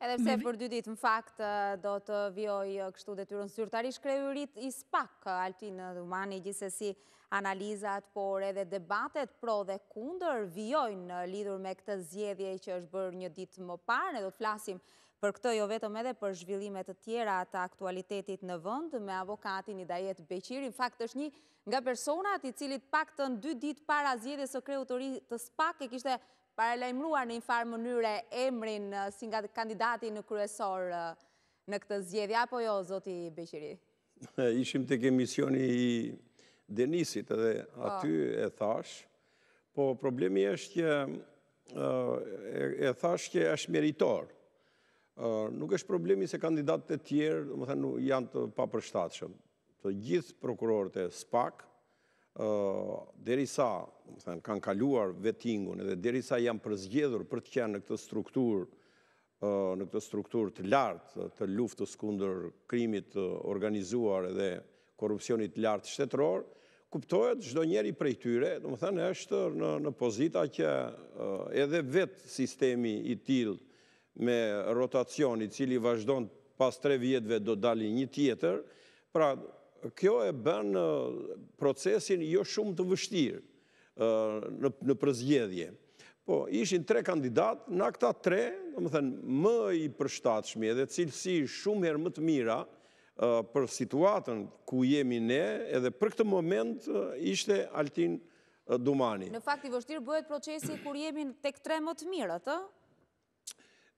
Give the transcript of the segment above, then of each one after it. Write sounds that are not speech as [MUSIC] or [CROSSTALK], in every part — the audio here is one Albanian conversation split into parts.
Edhe pse për dy ditë në fakt do të vjoj kështu dhe tyrën sërtarish krejurit i spak altin dhumani gjithse si analizat, por edhe debatet pro dhe kunder vjojnë lidur me këtë zjedhje që është bërë një ditë më parë, ne do të flasim për këtë jo vetëm edhe për zhvillimet të tjera të aktualitetit në vënd me avokatin i dajet Beqiri. Në fakt është një nga personat i cilit pak të në dy ditë para zjedhje së krejurit të spak e kishte paralajmruar në infarë mënyre emrin eh, si nga kandidati në kryesor eh, në këtë zjedhja, apo jo, zoti Beqiri? [LAUGHS] Ishim të kemisioni i Denisit edhe po. aty e thash, po problemi është që eh, e thash që është meritor. Nuk është problemi se kandidatët e tjerë janë të papërshtatëshëm. Gjithë prokurorët e SPAK derisa sa kanë kaluar vetingun edhe derisa sa janë përzgjedhur për të qenë në këtë strukturë në këtë strukturë të lartë të luftës kundër krimit organizuar edhe korupcionit lartë shtetëror, kuptohet gjdo njeri prej tyre, dhe më thënë është në pozita që edhe vetë sistemi i tilë me rotacioni cili vazhdojnë pas tre vjetëve do dali një tjetër, pra Kjo e bën procesin jo shumë të vështirë në përzgjedhje. Po, ishin tre kandidatë, në këta tre, më thënë, më i përshtatëshmi edhe cilësi shumë herë më të mira për situatën ku jemi ne, edhe për këtë moment ishte altin dumani. Në fakt i vështirë bëhet procesi kur jemi tek tre më të mira, të?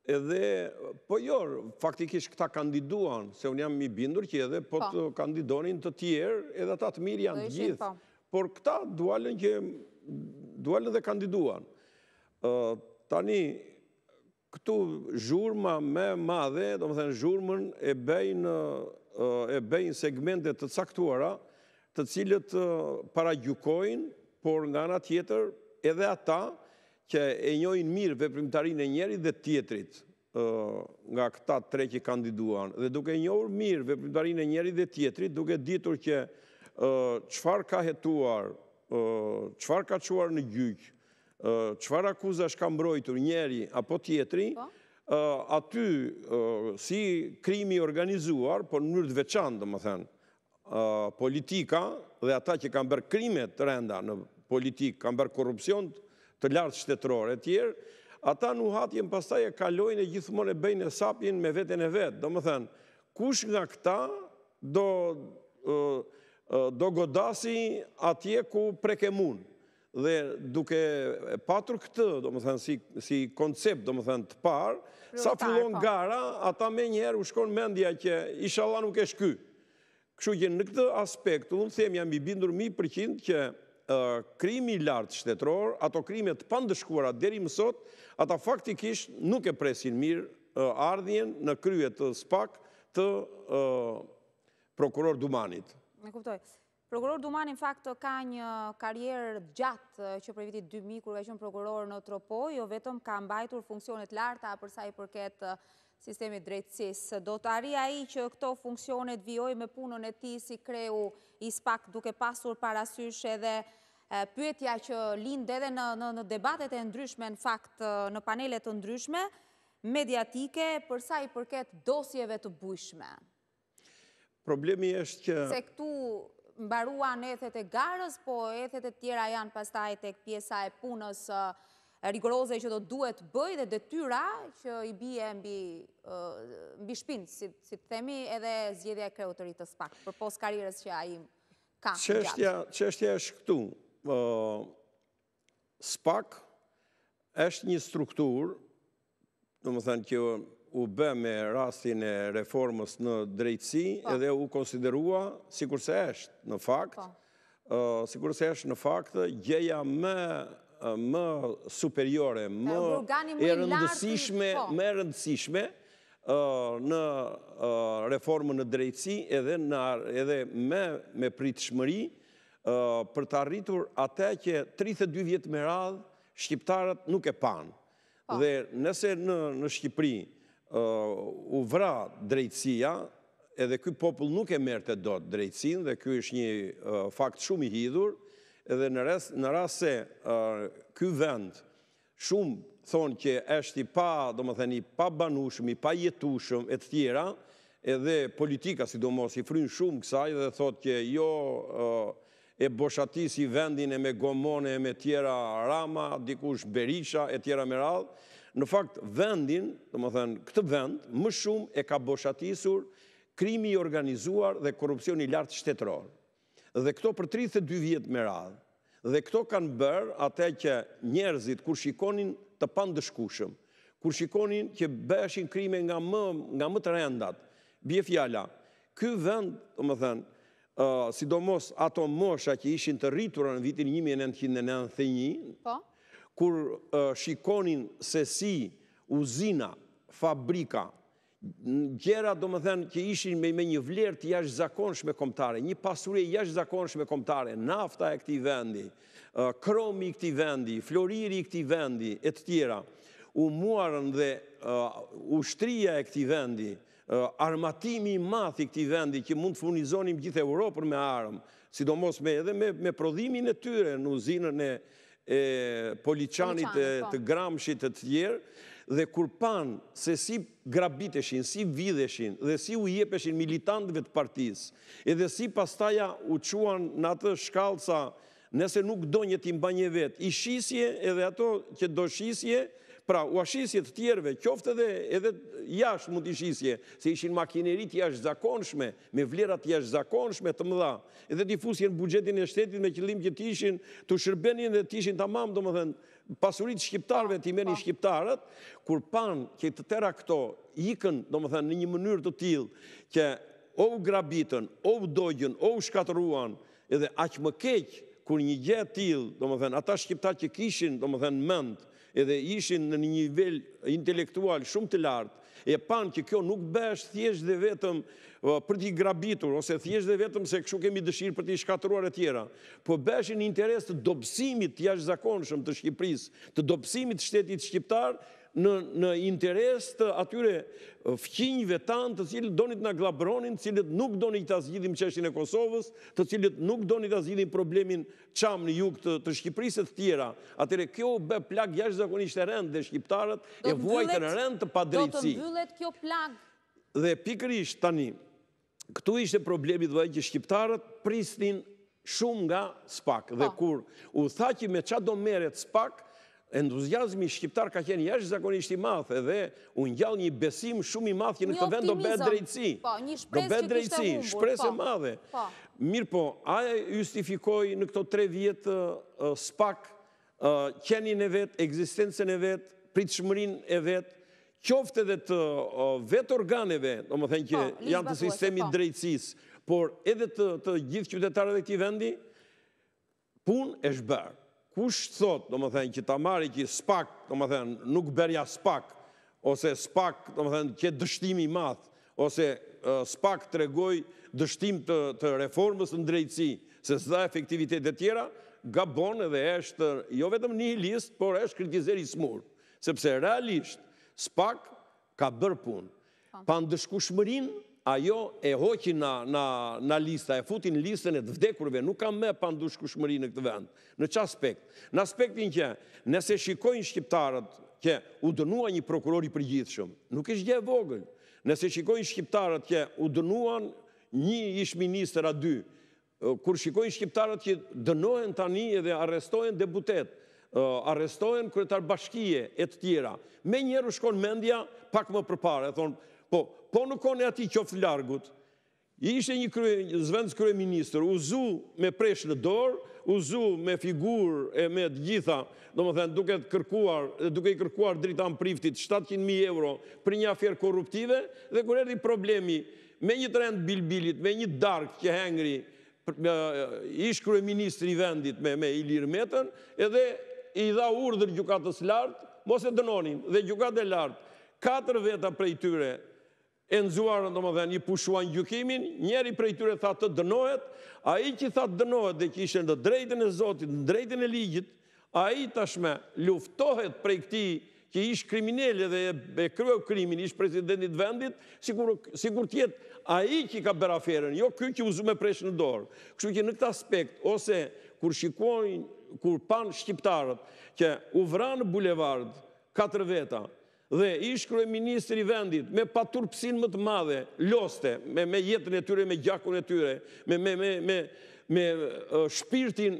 edhe, po jo, faktikisht këta kandiduan, se unë jam i bindur që edhe, po, po. të kandidonin të tjerë, edhe ta të mirë janë gjithë. Po. Por këta dualën që, dualën dhe kandiduan. Tani, këtu zhurma me madhe, do më thënë zhurmën e bejnë, e bejnë segmentet të caktuara, të cilët para gjukojnë, por nga nga tjetër edhe ata që e njojnë mirë veprimtarin e njeri dhe tjetrit nga këta tre që kandiduan. Dhe duke njohur mirë veprimtarin e njeri dhe tjetrit, duke ditur që qëfar ka hetuar, qëfar ka quar në gjyqë, qëfar akuza ka mbrojtur njeri apo tjetri, po. aty si krimi organizuar, por në mërë të veçanë, dhe më thënë, politika dhe ata që kam bërë krimet të renda në politikë, kam bërë korupcion të të lartë shtetërorë e tjerë, ata në uhatjen pasaj e kalojnë e gjithëmon e bëjnë e sapin me vetën e vetë. Do më thënë, kush nga këta do godasi atje ku preke munë. Dhe duke patur këtë, do më thënë, si koncept, do më thënë, të parë, sa fillon po. gara, ata me njerë u shkonë mendja që ishala nuk e shky. Këshu që në këtë aspekt, unë themja mbi bindur mi përkind që krimi lartë shtetëror, ato krimet pandëshkuara deri mësot, ata faktikisht nuk e presin mirë ardhjen në kryet të spak të prokuror Dumanit. Në kuptoj. Prokuror Dumanin fakt ka një karjerë gjatë që për vitit 2000 kur ka qënë prokuror në Tropoj, jo vetëm ka mbajtur funksionet larta përsa i përket sistemit drejtsis. Do të arria i që këto funksionet vjoj me punën e ti si kreu i spak duke pasur parasysh edhe pyetja që lindë edhe në debatet e ndryshme, në fakt në panelet të ndryshme, mediatike, përsa i përket dosjeve të bujshme. Problemi është që... Se këtu mbaruan ethet e garës, po ethet e tjera janë pastaj të pjesa e punës rigoroze që do duhet bëj dhe tyra që i bie mbi shpinë, si të themi, edhe zgjedhja kreutërit të spakë, për pos karirës që a im ka. Qështja është këtu, spak është një struktur, në më thënë kjo u bë me rastin e reformës në drejtësi, po. edhe u konsiderua, si kurse është në fakt, po. si kurse është në fakt, gjeja më më superiore, po. më e rëndësishme, më e rëndësishme, në reformën në drejtësi edhe me pritë shmëri, për të arritur atë që 32 vjetë me radhë shqiptarët nuk e panë. Po. Dhe nëse në Shqipëri u vra drejtsia, edhe këj popull nuk e mërë të do të drejtsin, dhe këj është një fakt shumë i hidhur, edhe në rrasë se këj vend shumë thonë që është i pa, do më theni, pa banushëm, i pa jetushëm, e të tjera, edhe politika, si do mos, i frynë shumë kësaj, dhe thotë që jo e boshatisi vendin e me gomone e me tjera rama, dikush berisha e tjera meral, në fakt vendin, të më thënë, këtë vend, më shumë e ka boshatisur krimi organizuar dhe korupcion i lartë shtetëror. Dhe këto për 32 vjetë meral, dhe këto kanë bërë ate që njerëzit kur shikonin të pandëshkushëm, kur shikonin që bëshin krime nga më, nga më të rendat, bje fjala, këtë vend, të më thënë, sidomos ato mosha që ishin të rritura në vitin 1991, po. kur shikonin se si uzina, fabrika, gjera do më thënë që ishin me një vlerë të jash zakonshme komptare, një pasurje jash zakonshme komptare, nafta e këti vendi, kromi i këti vendi, floriri i këti vendi, e të tjera, u muarën dhe ushtria e këti vendi, armatimi i math i këti vendi që mund të funizonim gjithë Europën me armë, sidomos me edhe me prodhimin e tyre në uzinën e policanit po. të gramshit të tjerë, dhe kur pan se si grabiteshin, si videshin dhe si u jepeshin militantëve të partiz, edhe si pastaja u quan në atë shkallë sa nëse nuk do një timba një vetë, i shisje edhe ato që do shisje, pra u ashisjet tjerve, qofte dhe edhe jash mund ishisje, se ishin makinerit jash zakonshme, me vlerat jash zakonshme të mëdha, edhe difusjen bugjetin e shtetit me qëllim që tishin, të shërbenin dhe tishin të mamë, do më dhenë, pasurit shqiptarve të meni po. shqiptarët, kur pan që të tera këto ikën, do më dhenë, në një mënyrë të tilë, që o u grabitën, o u dojën, o u shkatruan, edhe aqë më keqë, kur një gjë tilë, do më ata shqiptarë që kishin, do më mendë, edhe ishin në një nivel intelektual shumë të lartë, e panë që kjo nuk bësh thjesht dhe vetëm uh, për t'i grabitur, ose thjesht dhe vetëm se këshu kemi dëshirë për t'i shkatruar e tjera, po bëshin interes të dopsimit t'jash zakonshëm të Shqipëris, të dopsimit shtetit Shqiptar, në interes të atyre fqinjëve tanë të cilët donit në glabronin, cilët nuk donit të azgjidhim qeshtin e Kosovës, të cilët nuk donit të azgjidhim problemin qam në juk të Shqipriset tjera. Atyre kjo be plak jashtë zakonisht e rend dhe Shqiptarët e vojtë në rend të padrejtësi. Do të mbyllet kjo plak? Dhe pikrish tani, këtu ishte problemi dhe vajtë që Shqiptarët pristin shumë nga SPAK. Dhe po. kur u tha që me qa do meret SPAK, Entuziasmi shqiptar ka qenë jashtë zakonisht i madh edhe u ngjall një besim shumë i madh që në këtë vend do bedë drejtësi. Po, një shpresë drejtësi, shpresë e po. madhe. Po. Mirë po, a justifikoi në këto 3 vjet spak qenin e vet, ekzistencën e vet, pritshmërinë e vet, qoftë edhe të vet organeve, domethënë që po, janë të sistemit po. drejtësisë, por edhe të të gjithë qytetarëve të këtij vendi punë është bërë kush thot, do më thënë, që ta marri që spak, do më thënë, nuk berja spak, ose spak, do më thënë, që dështimi math, ose spak të regoj dështim të reformës në drejtësi, se së dha efektivitet e tjera, gabon edhe eshtë, jo vetëm një list, por eshtë kritizer i smurë, sepse realisht, spak ka bërë punë, po. pa dëshku shmërinë, ajo e hoqi në lista, e futin listën e të vdekurve, nuk kam me pandush kushmëri në këtë vend. Në që aspekt? Në aspektin që nëse shikojnë shqiptarët që u dënua një prokurori për shumë, nuk ishtë gje vogël. Nëse shikojnë shqiptarët që u dënuan një ishë minister a dy, kur shikojnë shqiptarët që dënohen tani edhe arrestohen deputet, arrestohen kretar bashkije e të tjera, me njerë u shkon mendja pak më përpare, thonë, po, po nuk kone ati qoftë largut. Ishte një zvendës krye minister, uzu me presh në dorë, uzu me figur e me të gjitha, do më thënë, duke të kërkuar, duke i kërkuar dritan priftit 700.000 euro për një afer korruptive, dhe kur erdi problemi me një trend bilbilit, me një dark që hengri, ish krye minister i vendit me, me Ilir Metën, edhe i dha urdhër gjukatës lartë, mos e dënonin, dhe gjukatë e lartë, 4 veta prej tyre, e nëzuarën, do më dhe një pushuan gjukimin, njeri prej tyre tha të dënohet, a i që tha të dënohet dhe që ishe në drejtën e Zotit, në drejtën e ligjit, a i tashme luftohet prej këti që ishë kriminele dhe e kryo krimin, ishë presidentit vendit, kur tjetë a i që ka bërë aferën, jo kjo që uzume preshë në dorë. Kështu që në këtë aspekt, ose kur shikojnë, kur panë shqiptarët, që u bulevardë, katër veta, dhe ishkru e ministri vendit me paturpsin më të madhe, loste, me jetën e tyre, me gjakun e tyre, me shpirtin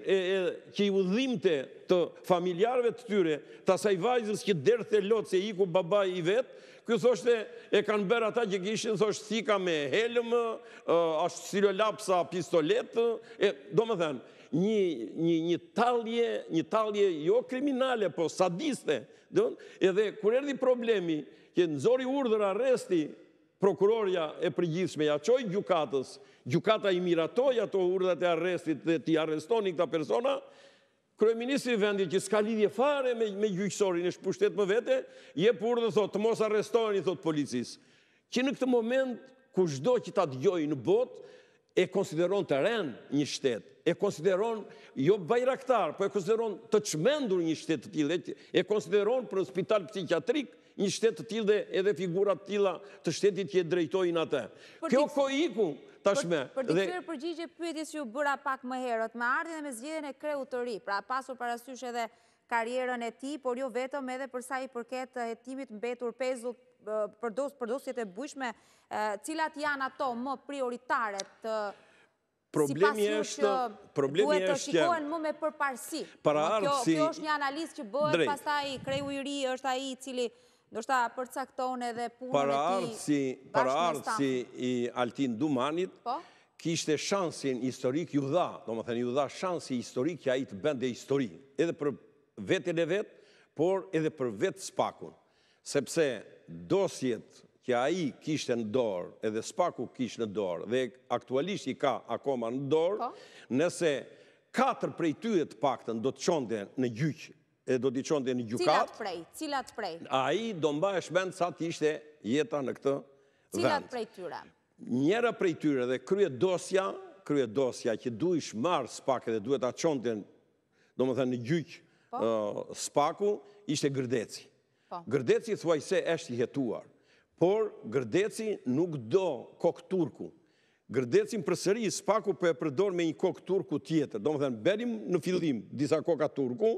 që i udhimte të familjarve të tyre, të saj vajzës që derthe lotë se i ku babaj i vetë, kjo thoshte e kanë bërë ata që gishin, thoshtë sika me helmë, ashtë sirolapsa pistoletë, do më thënë, një talje jo kriminale, po sadiste, edhe kërë erdi problemi, ke nëzori urdhër arresti prokurorja e përgjithshme, ja qoj gjukatës, gjukata i miratoj ato urdhët e arrestit dhe ti arrestoni këta persona, kërë ministri vendi që s'ka lidhje fare me gjyqësorin e shpushtet më vete, je për dhe thotë, të mos arrestoni, thotë policisë. Që në këtë moment, ku shdo që ta të në botë, e konsideron të ren një shtetë, e konsideron jo bajraktar, po e konsideron të qmendur një shtetë të tjilë, e konsideron për hospital psikiatrik një shtetë të tjilë dhe edhe figurat tjila të shtetit që e drejtojnë atë. Kjo ko iku tashme. Për të kërë përgjigje përgjigje që ju bëra pak më herët, me ardhin dhe me zgjeden e kreut të ri, pra pasur parasysh edhe karjerën e ti, por jo vetëm edhe përsa i përket jetimit mbetur përdosjet e bujshme, cilat janë ato më prioritaret të... Problemi është... Problemi është... Duhet të shikohen më me përparsi. Kjo është një analiz që bëhet pasaj kreju i ri, është i cili nështë a përcakton edhe punën e ti bashkë në Para arë si i Altin Dumanit, po? kishte shansin historik ju dha, do më thënë ju dha shansi historik ja i të bende histori, edhe për vetën e vetë, por edhe për vetë spakun. Sepse dosjet që a i kishtë në dorë, edhe spaku kishtë në dorë, dhe aktualisht i ka akoma në dorë, po. nëse katër prej të pakten do të qonde në gjyqë, e do të qonde në gjukat, cilat prej, cilat prej? A i do mba e shbend sa të ishte jeta në këtë vend. Cilat prej tyre? Njera prej tyre dhe krye dosja, krye dosja që du ishë marë spake dhe duhet a qonde në gjyqë po. spaku, ishte gërdeci. Po. Gërdeci thua i se eshtë i jetuar, por gërdeci nuk do kokë turku. Gërdeci në përsëri, spaku për po e përdor me një kokë turku tjetër. Do më thënë, berim në fillim disa koka turku,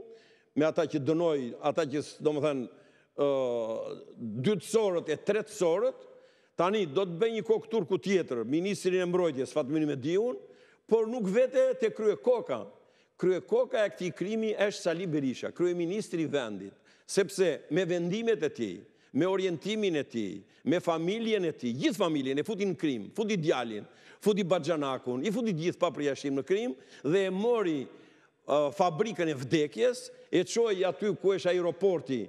me ata që dënoj, ata që do më thënë, dytësorët e tretësorët, tani do të bëj një kokë turku tjetër, Ministrin e Mbrojtjes, Fatmini Mediun, por nuk vete të krye koka. Krye koka e këti krimi eshtë Sali Berisha, krye Ministri Vendit sepse me vendimet e ti, me orientimin e ti, me familjen e ti, gjithë familjen e futi në krim, futi djalin, futi bajanakun, i futi gjithë pa përjashim në krim, dhe e mori uh, fabrikën e vdekjes, e qoj aty ku esha aeroporti,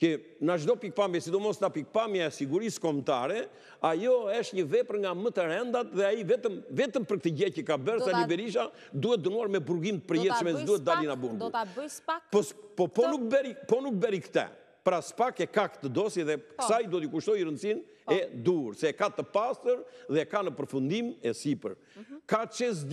që në gjdo pikpamje, si do mos në pikpamje e sigurisë komtare, ajo është një vepr nga më të rendat dhe aji vetëm për këtë gjekë ka bërë, sa një berisha duhet dënuar me burgim të përjeqme, duhet dalin a burgu. Po po, po, po nuk beri këte, pra spak e ka këtë dosi dhe po. kësaj do t'i kushtoj i rëndësin e dur, se e ka të pasër dhe e ka në përfundim e sipër. Mhm. Ka qes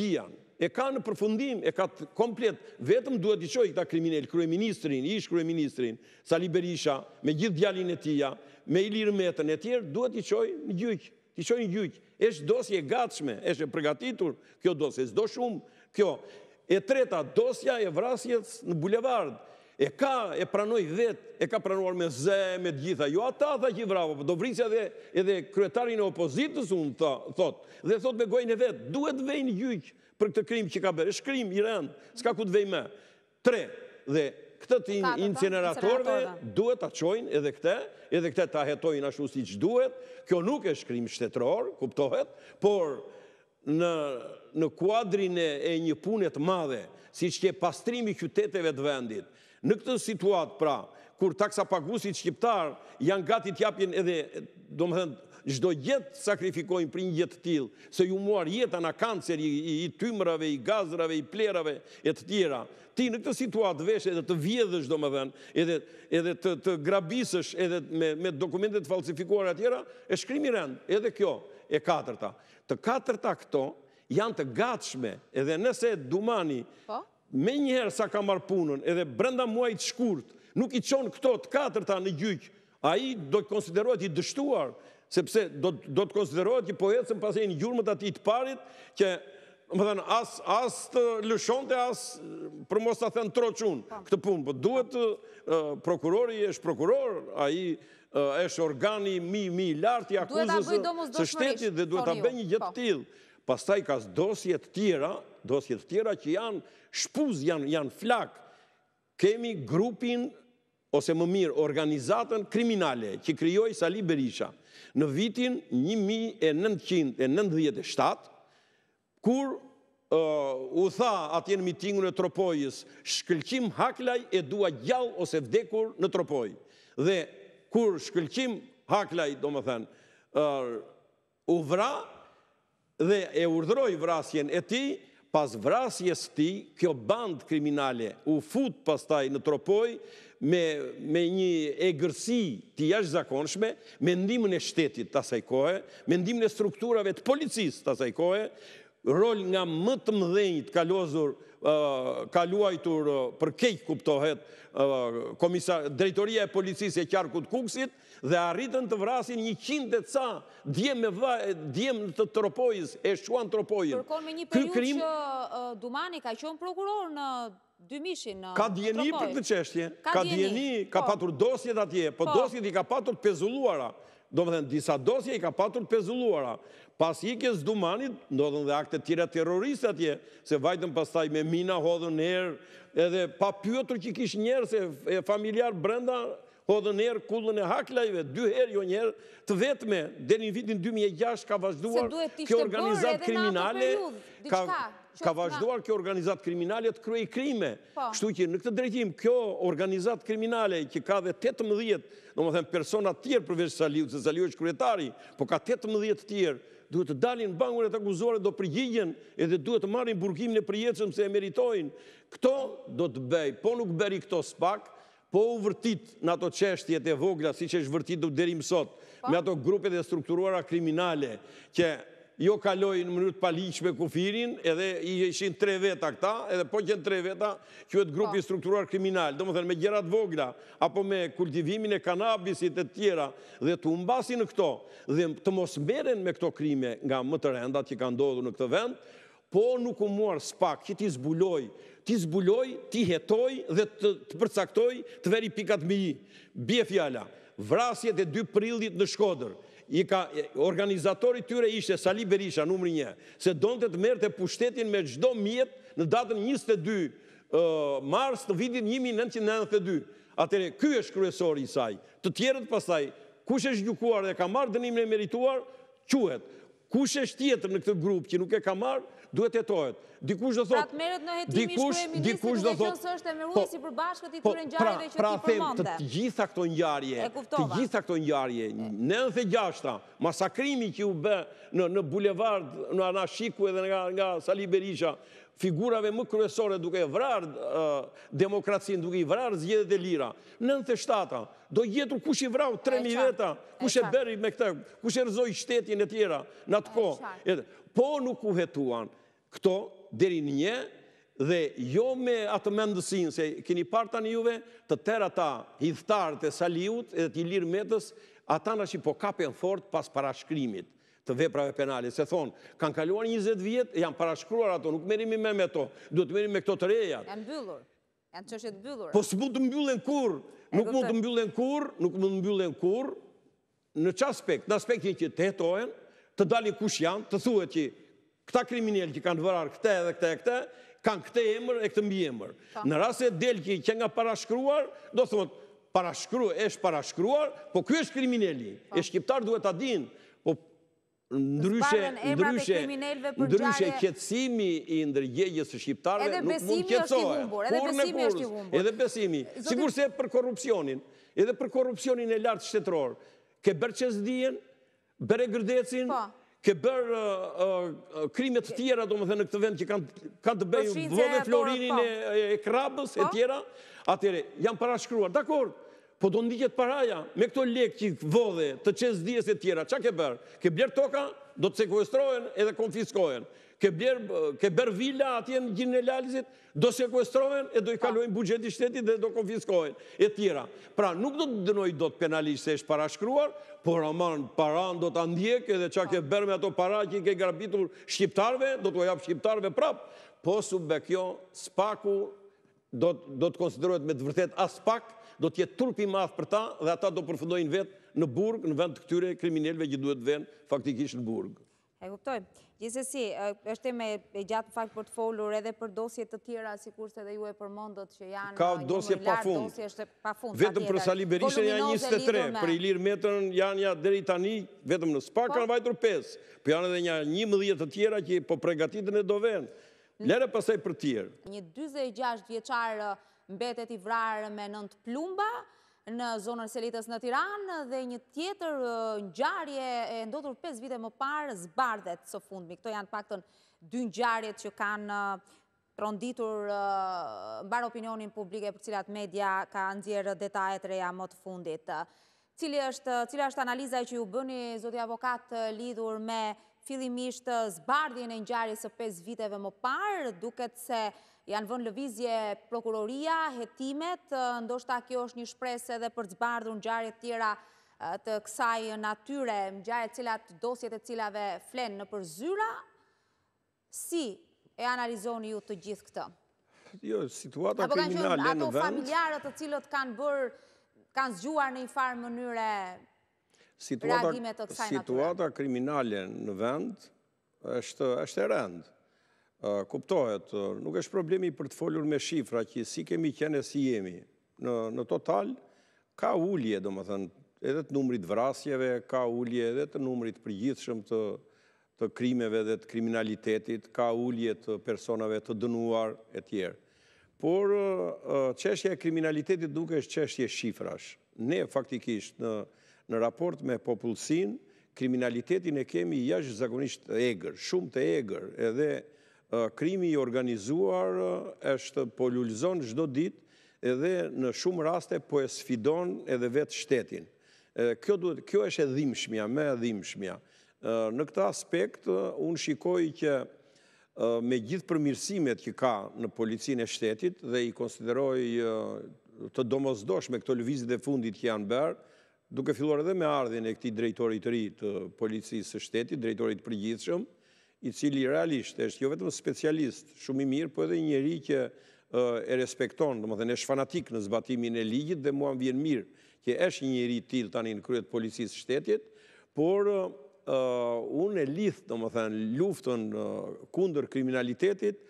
e ka në përfundim, e ka komplet, vetëm duhet i qoj këta kriminel, kryeministrin, ministrin, ish kryeministrin, ministrin, Sali Berisha, me gjithë djalin e tia, me i lirë metën e tjerë, duhet i qoj në gjyqë, i qoj në gjyqë, eshtë dosje gatshme, eshtë e përgatitur, kjo dosje, s'do shumë, kjo, e treta, dosja e vrasjes në bulevard, e ka, e pranoj vetë, e ka pranuar me zë, me gjitha, jo ata tha që i vravo, po do vrisja dhe edhe kryetarin e opozitës unë thot, dhe thot me gojnë e vetë, duhet vejnë gjyqë, për këtë krim që ka bërë. Shkrim, i rënd, s'ka ku të vej me. Tre, dhe këtë të incineratorve duhet të qojnë edhe këte, edhe këte të ahetojnë ashtu si që duhet. Kjo nuk e shkrim shtetëror, kuptohet, por në kuadrin e një punet madhe, si që ke pastrimi qyteteve të vendit, në këtë situat pra, kur taksa pagusit shqiptar janë gati t'japin edhe, do më thëndë, zdo jetë sakrifikojnë për një jetë tjilë, se ju muar jetë anë a kancer i tymrave, i gazrave, i plerave, e të tjera. Ti në këtë situatë veshë edhe të vjedhës do më dhenë, edhe të grabisësh edhe me dokumentet falsifikuar e tjera, e shkrimi rendë edhe kjo e katërta. Të katërta këto janë të gatshme, edhe nëse dumani po? me njëherë sa ka marë punën, edhe brenda muajt shkurt, nuk i qonë këto të katërta në gjyqë, a i do të konsiderojt i dështuar, sepse do të konsiderohet që po etësën pas e një gjurëmët ati të parit, që më thënë, as të lëshonte, as për mos të thënë troqë po. këtë punë, për po duhet po. prokurori, është prokuror, a i është organi mi, mi, lartë i akuzës së shtetit dhe duhet të abe një gjithë tjilë. Pas taj ka së dosjet tjera, dosjet tjera që janë shpuz, janë flakë, kemi grupin ose më mirë organizatën kriminale që kryoj Sali Berisha në vitin 1997, kur u tha atje në mitingu në tropojës, shkëlqim haklaj e dua gjallë ose vdekur në tropojë. Dhe kur shkëlqim haklaj, do më thënë, u vra dhe e urdhroj vrasjen e ti, pas vrasjes ti, kjo band kriminale u fut pastaj në tropoj, me, me një egërsi të jashtë zakonshme, me ndimën e shtetit të asaj kohë, me ndimën e strukturave të policisë të asaj kohë, rol nga më të mdhenjit kalozur, kaluajtur për kejtë kuptohet, drejtoria e policisë e qarkut kuksit, dhe arritën të vrasin një qindë ca, djem, me djem të tropojës, e shuan tropojën. Përkon me një periut krim... që Dumani ka qënë prokuror në Uh, ka djeni për të qeshtje, ka djeni, ka po. patur dosjet atje, po, po dosjet i ka patur pezulluara, do më dhe në disa dosje i ka patur pezulluara, pas i kësë dumanit, në dhe në akte tjera terrorist atje, se vajtën pastaj me mina hodhën nërë, edhe pa pyotur që kishë njerë se familjarë brenda hodhën nërë kullën e haklajve, dy herë jo njerë të vetme, dhe një vitin 2006 ka vazhduar kjo organizat kriminale, ka vazhduar kjo organizat kriminale të kryej krime. Po. Shtu që në këtë drejtim, kjo organizat kriminale, që ka dhe 18, në më thëmë personat tjerë përveç Saliut, se Saliut është kryetari, po ka 18 tjerë, duhet të dalin bangur e të akuzore do përgjigjen edhe duhet të marrin burgimin e përjecëm se e meritojnë. Këto do të bej, po nuk beri këto spak, po u vërtit në ato qeshtjet e vogla, si që është vërtit dhe derim sot, po. me ato grupet e strukturuara kriminale, që jo kaloj në mënyrët paliqme kufirin, edhe i eshin tre veta këta, edhe po qenë tre veta, kjo po. e të grupi strukturar kriminal, do më thënë me gjerat vogla, apo me kultivimin e kanabisit e tjera, dhe të umbasi në këto, dhe të mos meren me këto krime nga më të rendat që ka ndodhu në këtë vend, po nuk u muar spak që ti zbuloj, ti zbuloj, ti jetoj dhe të përcaktoj të veri pikat mi, bje fjalla, vrasjet e dy prillit në shkodër, i organizatori tyre ishte Sali Berisha, numri një, se donët të të pushtetin me gjdo mjetë në datën 22 mars në vitin 1992. Atere, ky është kryesori i saj. Të tjerët pasaj, kush është gjukuar dhe ka marrë dënim në merituar, quhet. Kush është tjetër në këtë grupë që nuk e ka marrë, duhet jetohet. Dikush do thotë... Pra të meret në hetimi shkruje ministri në nësë është e po- i po- përbashkët i po- ture pra- që pra ti përmonde. Pra them, të gjitha këto njarje, të gjitha këto njarje, në dhe gjashta, masakrimi që u bë në bulevard, në Anashiku edhe nga Sali Berisha, figurave më kryesore duke vrarë demokracinë, duke i vrarë zjedet e lira, 97-a, do jetu kush i vrau 3.000 veta, kush e beri me këta, kush e rëzoj shtetin e tjera, në të ko. Po nuk u hetuan, këto deri në një dhe jo me atë mendësin, se keni parë tani juve të tërë ata hidhtarët e Saliut edhe të lirë Metës, ata në shi po kapen fort pas parashkrimit të veprave penale. Se thon, kanë kaluar 20 vjet, janë parashkruar ato, nuk merrimi më me to, Duhet të merrimi me këto të reja. Janë mbyllur. Janë çështje të mbyllur. Po mund të mbyllen kurr, nuk mund të mbyllen kurr, nuk mund të mbyllen kurr. Në çast aspekt, në aspektin që të hetohen, të dalin kush janë, të thuhet që këta kriminelë që kanë vërarë këte edhe këte e këte, kanë këte emër e këtë mbi emër. Po. Në rrasë e delë që nga parashkruar, do thëmët, parashkruar, esh parashkruar, po kjo është kriminelli, po. E kiptar duhet të dinë, po ndryshe, ndryshe, ndryshe kjetësimi i ndërgjegjës e shqiptarve nuk mund kjetësohet. Edhe besimi është i humbur. Edhe besimi, sigur se për korupcionin, edhe për korupcionin e lartë shtetror, ke bërë dijen, bërë gërdecin, po ke bërë uh, uh, uh, krimet të tjera, do më dhe në këtë vend, që kanë të bëjë vëve po, florinin po. e krabës, e po. tjera, atëre, jam parashkruar, dakor, po do ndikjet paraja, me këto lek që vëve të qezdijes e tjera, që ke bërë, ke bërë toka, do të sekvestrojen edhe konfiskojen, ke bërë vila atje në generalizit, do kuestrohen e do i kalojnë bugjeti shtetit dhe do konfiskohen e tjera. Pra, nuk do të dënoj do të penalisht se është parashkruar, por aman paran do të andjek edhe qa ke bërë me ato para që i ke grabitur shqiptarve, do të ojap shqiptarve prap, po su be kjo spaku do të konsiderohet me të vërtet aspak, do të jetë turpi math për ta dhe ata do përfëndojnë vetë në burg, në vend të këtyre kriminelve që duhet të faktikisht në burg. E kuptojmë si, është e me gjatë fakt për të folur edhe për dosje të tjera, si kurse dhe ju e përmondot që janë... Ka dosje pa fund. Dosje është Vetëm për sali janë 23, për i lirë janë ja dheri tani, vetëm në spa po. kanë vajtur 5, për janë edhe një mëdhjet të tjera që po pregatitën e do venë. Lere pasaj për tjerë. Një 26 vjeqarë mbetet i vrarë me nëndë plumba, në zonën Selitës në Tiranë dhe një tjetër gjarje e ndodhur 5 vite më parë zbardet së fundmi. Këto janë pakton dy njarjet që kanë tronditur mbar opinionin publike për cilat media ka ndjerë detajet reja më të fundit. Cili është analiza që ju bëni, zoti avokat, lidhur me fillimisht zbardhjën e njarje së 5 viteve më parë, duket se janë vënë lëvizje prokuroria, jetimet, ndoshta kjo është një shpresë edhe për zbardhur në gjarët tjera të kësaj natyre, në gjarët cilat dosjet e cilave flenë në përzyra, si e analizoni ju të gjithë këtë? Jo, situata kriminale në vend... Ato familjarët të cilët kanë bërë, kanë zgjuar në i farë mënyre reagimet të kësaj natyre? Situata kriminale në vend është e rendë kuptohet, nuk është problemi për të folur me shifra që si kemi kene si jemi në total, ka ullje, do më thënë, edhe të numrit vrasjeve, ka ullje edhe të numrit përgjithshëm të krimeve dhe të kriminalitetit, ka ullje të personave të dënuar e tjerë. Por, qeshje e kriminalitetit duke është qeshje shifrash. Ne, faktikisht, në raport me popullësin, kriminalitetin e kemi jashë zagonisht e egrë, shumë të egrë, edhe krimi i organizuar është polullizon gjdo dit edhe në shumë raste po e sfidon edhe vetë shtetin. Kjo është edhimshmja, me edhimshmja. Në këta aspekt, unë shikoj që me gjithë përmirësimet që ka në policinë e shtetit dhe i konsideroj të domozdosh me këto lëvizit dhe fundit që janë bërë, duke filluar edhe me ardhin e këti drejtorit të ri të policisë së shtetit, drejtorit përgjithshëm, i cili realisht është jo vetëm specialist, shumë i mirë, po edhe njëri që e respekton, dhe më dhenë është fanatik në zbatimin e ligjit, dhe mua më vjen mirë që është njëri t'il tani në kryet policisë shtetjet, por unë e lithë, dhe më thënë, luftën kunder kriminalitetit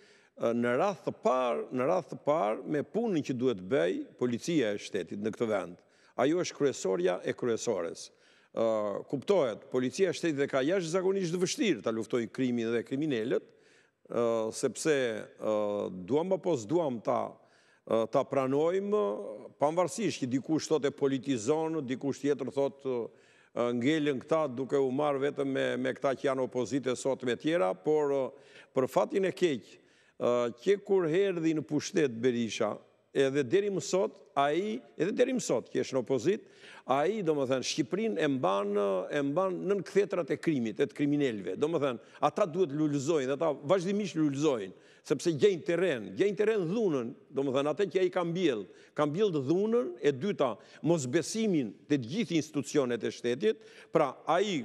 në rathë të parë, në rath të parë me punën që duhet bëj policia e shtetit në këtë vend. Ajo është kryesoria e kryesores kuptohet, policia shtetit dhe ka jashtë zakonisht dhe vështirë të luftoj krimi dhe kriminellet, sepse duam apo s'duam ta ta pranojmë, panvarsisht, që dikush të të politizonë, dikush tjetër thot ngellën këta duke u marë vetëm me këta që janë opozite sot me tjera, por për fatin e keqë, që kur herdi në pushtet Berisha, edhe deri më sot, edhe deri më sot, kje është në opozit, a i, do më thënë, Shqiprin e mbanë në në këthetrat e krimit, e të kriminelve, do më thënë, ata duhet lullëzojnë, ata vazhdimisht lullëzojnë, sepse gjenjë të renë, gjenë të renë dhunën, do më thënë, atë që e i kam bjellë, kam bjellë të dhunën, e dyta, mos besimin të gjithë institucionet e shtetit, pra, a i,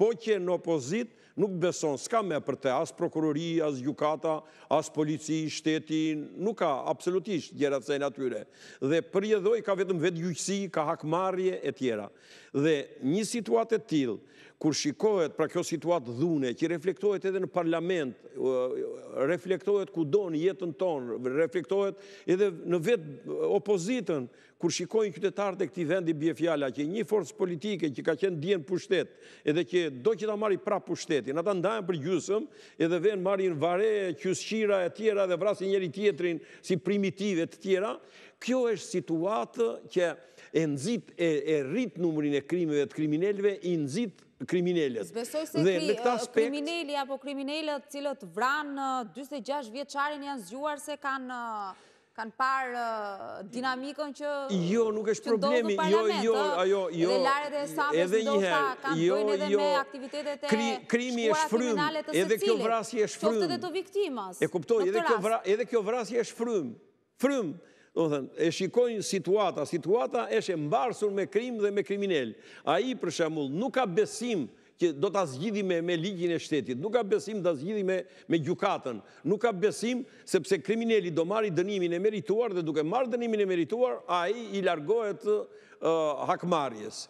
po që në opozitë, nuk beson, s'ka me për te, as prokurori, as jukata, as polici, shteti, nuk ka absolutisht gjera të sejnë atyre. Dhe për jedhoj ka vetëm vetë gjyqësi, ka hakmarje e tjera. Dhe një situatë e tilë, kur shikohet pra kjo situatë dhune, që reflektohet edhe në parlament, reflektohet ku do në jetën tonë, reflektohet edhe në vetë opozitën, kur shikohet kytetarët e këti vendi bje fjalla, që një forës politike që ka qenë djenë pushtet, edhe që do që ta marri pra pushtetin, ata ndajnë për gjusëm, edhe venë marri në vare, qësqira e tjera, dhe vrasin njeri tjetrin si primitivet tjera, kjo është situatë që e nëzit e rrit numërin e krimeve të kriminelve, i nëzit kriminellet. Zbesoj se krimineli apo kriminellet cilët vranë 26 vjeqarin janë zgjuar se kanë... Kanë parë dinamikën që... Jo, nuk është problemi. Jo, jo, jo, jo. Dhe laret e samës, do sa kanë dojnë jo, edhe jo. me aktivitetet e shkuarat kriminalet të së cilin. Edhe kjo vrasje është të viktimas. E kuptoj, edhe kjo vrasje është frymë. frym, e shikojnë situata, situata e mbarsur me krim dhe me kriminel. A i për shamull nuk ka besim që do të zgjidhime me ligjin e shtetit, nuk ka besim të zgjidhime me gjukatën, nuk ka besim sepse krimineli do marri dënimin e merituar dhe duke marrë dënimin e merituar, a i i largohet hakmarjes.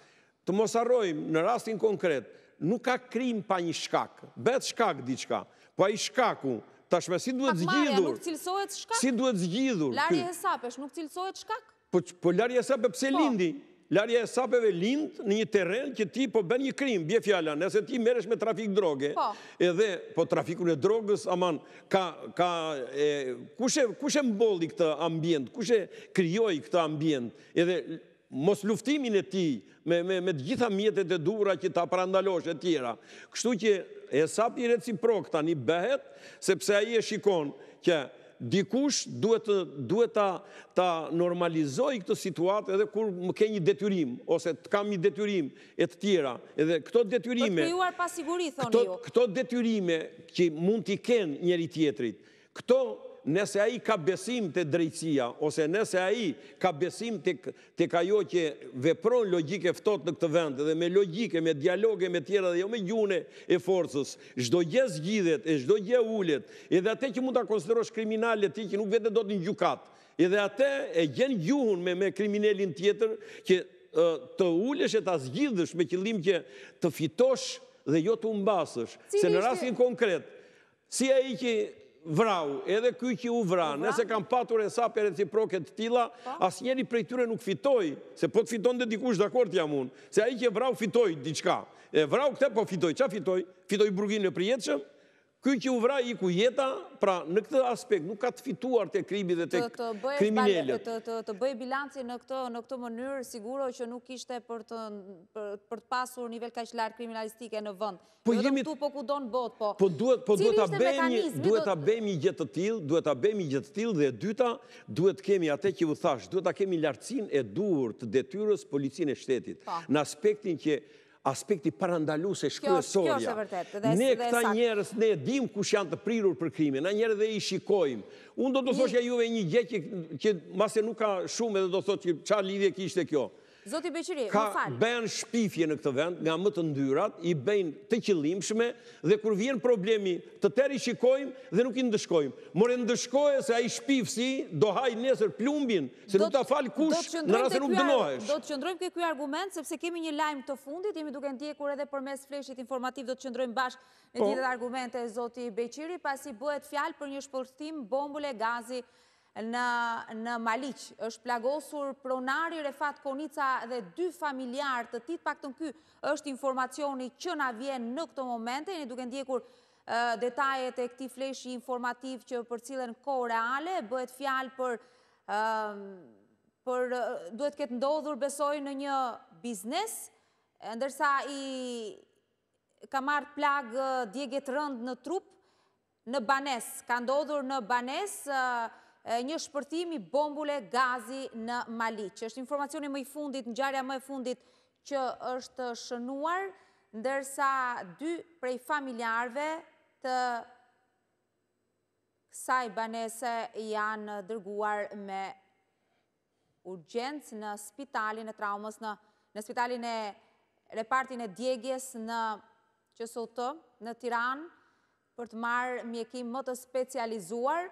Të mosarojmë në rastin konkret, nuk ka krim pa një shkak, bet shkak diqka, pa po i shkaku, Tashme, si duhet zgjidhur? nuk cilësohet shkak? Si duhet zgjidhur? Larje Hesapesh, nuk cilësohet shkak? Po, po Larje Hesapesh, pëse po. lindi? Larje Hesapesh lindë në një teren që ti po ben një krim, bje fjalla, nëse ti meresh me trafik droge, po. edhe po trafikur e drogës, aman, ka, kushe mbolli këtë ambjent, kushe kryoj këtë ambient, edhe mos luftimin e ti me, me, me gjitha mjetet e dura që ta prandalosh e tjera. Kështu që e sap i reciprok ta një behet, sepse a i e shikon që dikush duhet, duhet ta, ta normalizoj këtë situatë edhe kur më ke një detyrim, ose të kam një detyrim e të tjera. Edhe këto detyrime... Këtë krijuar pasiguri, thoni ju. Këto detyrime që mund t'i ken njëri tjetrit, këto nëse a i ka besim të drejtësia, ose nëse a i ka besim të kajo që vepron logike fëtot në këtë vend, dhe me logike, me dialoge, me tjera dhe jo me gjune e forësës, zdo gje zgjidhet, e zdo gje ullet, edhe atë që mund të konsiderosh kriminalet ti që nuk vete do të një gjukat, edhe atë e gjen gjuhun me kriminelin tjetër, që të ullesh e të zgjidhësh me qëllim që të fitosh dhe jo të mbasësh, se në rasin konkret, Si a i që vrau, edhe ky që u vra, nëse kam patur e sape reciproke të tila, po. as njeri prej tyre nuk fitoj, se po të fiton dhe dikush dhe akort jam unë, se a i që vrau fitoj diqka, e vrau këte po fitoj, qa fitoj? Fitoj burgin e prijetëshëm, Kënë që u vra i ku jeta, pra në këtë aspekt nuk ka të fituar të krimi dhe të kriminellet. Të bëjë bilanci në këtë mënyrë, siguro që nuk ishte për të pasur nivel ka që kriminalistike në vënd. Po jo, jemi... Po ku në bot, po... Po duhet... Po duhet të bëjmë... Duhet bëjmë i gjithë të tilë, duhet të bëjmë i gjithë të tilë dhe dyta, duhet të kemi atë që u thashë, duhet të kemi lartësin e duhur të detyrës policinë e shtetit. Po. Në aspektin që aspekti parandalu se shkryesoria. Kjo është e vërtet. Ne këta njerës ne dim kush janë të prirur për krimi, na njerë dhe i shikojmë. Unë do të thoshe juve një gjekë që mase nuk ka shumë edhe do të thotë që qa lidhje kishtë e kjo. Zoti Beqiri, më falë. Ka bëjnë shpifje në këtë vend, nga më të ndyrat, i bëjnë të qëllimshme, dhe kur vjen problemi, të teri shikojmë dhe nuk i ndëshkojmë. Morë ndëshkojë se a i shpifësi do hajë nesër plumbin, se nuk ta falë kush në rrasë nuk dënohesh. Do të qëndrojmë këtë kuj argument, sepse kemi një lajmë të fundit, jemi duke ndje kur edhe për mes fleshit informativ do të qëndrojmë bashkë në tjetët po. argumente, Zoti Beqiri, pasi bëhet fjalë për një shpërstim bombule gazi në Malic, është plagosur pronari Refat Konica dhe dy familjarë të tit, pak të në ky është informacioni që nga vjen në këto momente, një duke ndjekur detajet e këti fleshi informativ që për cilën ko reale, bëhet fjalë për për duhet këtë ndodhur besoj në një biznes, ndërsa i ka martë plag djeget rënd në trup në banes, ka ndodhur në banes, një shpërtimi i bombule gazi në Mali, që është informacioni më i fundit, në gjarja më i fundit që është shënuar, ndërsa dy prej familjarve të kësaj banese janë dërguar me urgencë në spitalin e traumës, në spitalin e repartin e djegjes në qësotë, në Tiranë, për të marë mjekim më të specializuar,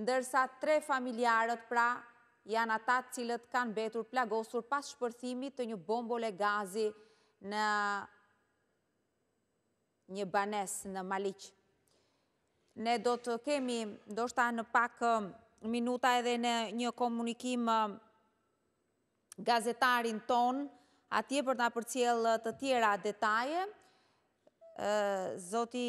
ndërsa tre familjarët pra janë ata cilët kanë betur plagosur pas shpërthimi të një bombole gazi në një banes në Malic. Ne do të kemi, do shta në pak um, minuta edhe në një komunikim um, gazetarin ton, atje për nga për cilë të tjera detaje, uh, zoti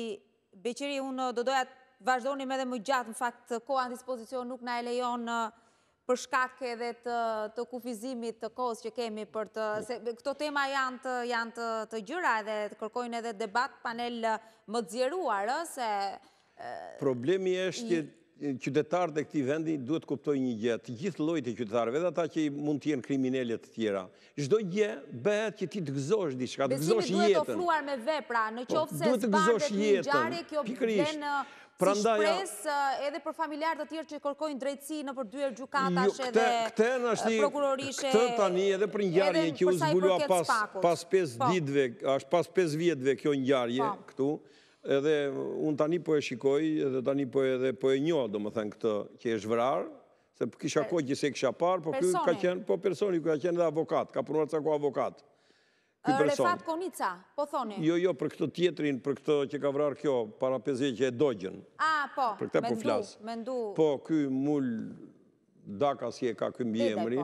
Beqeri, unë do dojat, vazhdoni me dhe më gjatë, në fakt, koha në dispozicion nuk në e lejon uh, për shkake dhe të kufizimit të kohës që kemi, për të... Këto tema janë të gjyra dhe të kërkojnë edhe debat panel uh, më të zjeruar, uh, se... Problemi është qytetarët e këti vendi duhet kuptoj një gjetë, të gjithë lojtë e qytetarëve dhe ta që mund të jenë kriminellet të tjera. Zdo gje, bëhet që ti të gëzosh diska, të gëzosh jetën. Besimi duhet ofruar me vepra, në po, qofë se zbandet një gjari, kjo Pra si shpres eh, edhe për familjarë të tjerë që kërkojnë drejtësi në për dyre gjukatashe dhe prokurorishe... Këtë tani edhe për njarje që u zbulua pas 5 po. ditve, ashtë pas 5 vjetve kjo njarje po. këtu, edhe unë tani po e shikoj, edhe tani po e po njo, do më thënë këtë që e shvrarë, se kisha kohë që se kisha parë, po personi ku ka qenë dhe avokat, ka përnuar të sako avokatë. Refat Konica, po thoni. Jo, jo, për këtë tjetrin, për këtë që ka vrarë kjo, para pëzje që e dojgjën. A, po, po, me ndu, me ndu. Po, këj mull daka si e ka këj mbjemëri.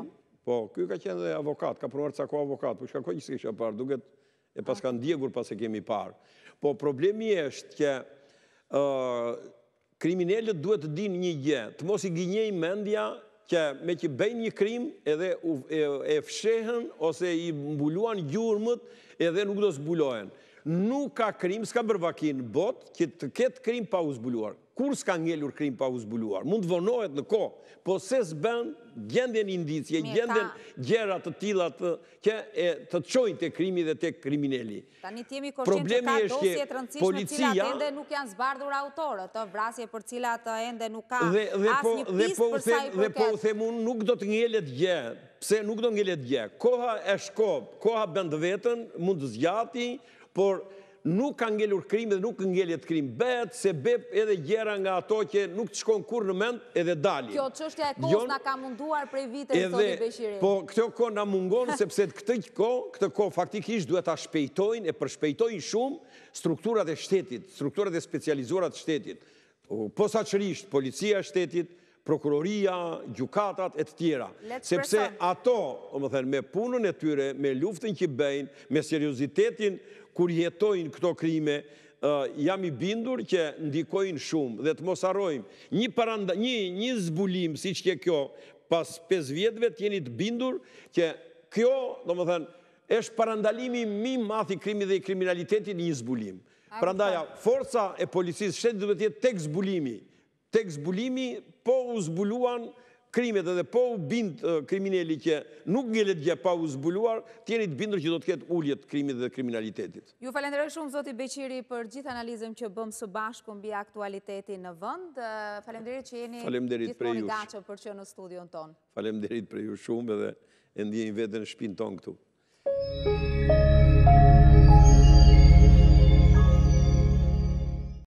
Po, po këj ka qenë dhe avokat, ka përmarë cako avokat, po shka këj që së kështë parë, duket e pas ka ndjegur pas e kemi parë. Po, problemi eshtë që kriminellët duhet të din një gjë, të mos i gjinjej mendja që me që bëjnë një krim edhe e fshehen ose i mbuluan gjurëmët edhe nuk do zbulohen. Nuk ka krim, s'ka bërvakin bot, që të ketë krim pa u zbuluar kur s'ka ngellur krim pa u zbuluar, mund të vonohet në ko, po se s'ben gjendjen indicje, gjendjen gjera të tila të qojnë të krimi dhe të krimineli. Ta një tjemi koshin që ka dosje të rëndësishme në cilat ende nuk janë zbardhur autorët, të vrasje për cilat ende nuk ka asë po- një pisë po për saj përket. Dhe po u themun nuk do të ngellet gje, pse nuk do ngellet gje, koha e shkob, koha bëndë vetën, mund të zgjati, por nuk ka ngellur krim dhe nuk ngellet krim. Betë se bep edhe gjera nga ato që nuk të shkon kur në mend edhe dalin. Kjo që është e kohës nga ka munduar prej vite e të një beshirin. Po, këtë kohë nga mungon, [LAUGHS] sepse këtë kohë, këtë kohë faktikisht duhet a shpejtojnë, e përshpejtojnë shumë strukturat e shtetit, strukturat e specializurat shtetit. Po, Posa qërisht, policia shtetit, prokuroria, gjukatat e të tjera. Sepse ato, me punën e tyre, me luftën që bëjnë, me seriositetin kur jetojnë këto krime, jam i bindur që ndikojnë shumë dhe të mos Një zbulim, si që kjo, pas 5 vjetëve të jeni të bindur, që kjo, do më thënë, është parandalimi mi mathi krimi dhe i kriminalitetin një zbulim. Prandaja, forca e policisë shtetë duhet jetë tek zbulimi, tek zbulimi po u zbuluan krimet edhe po u bind krimineli që nuk ngellet gje pa u zbuluar, tjenit bindrë që do të ketë ulljet krimit dhe kriminalitetit. Ju falenderoj shumë, Zoti Beqiri, për gjithë analizëm që bëmë së bashku mbi aktualitetin në vënd. Falenderit që jeni gjithmoni gacho për që në studion ton. Falenderit për ju shumë edhe endjeni vetën shpin ton këtu. Thank you.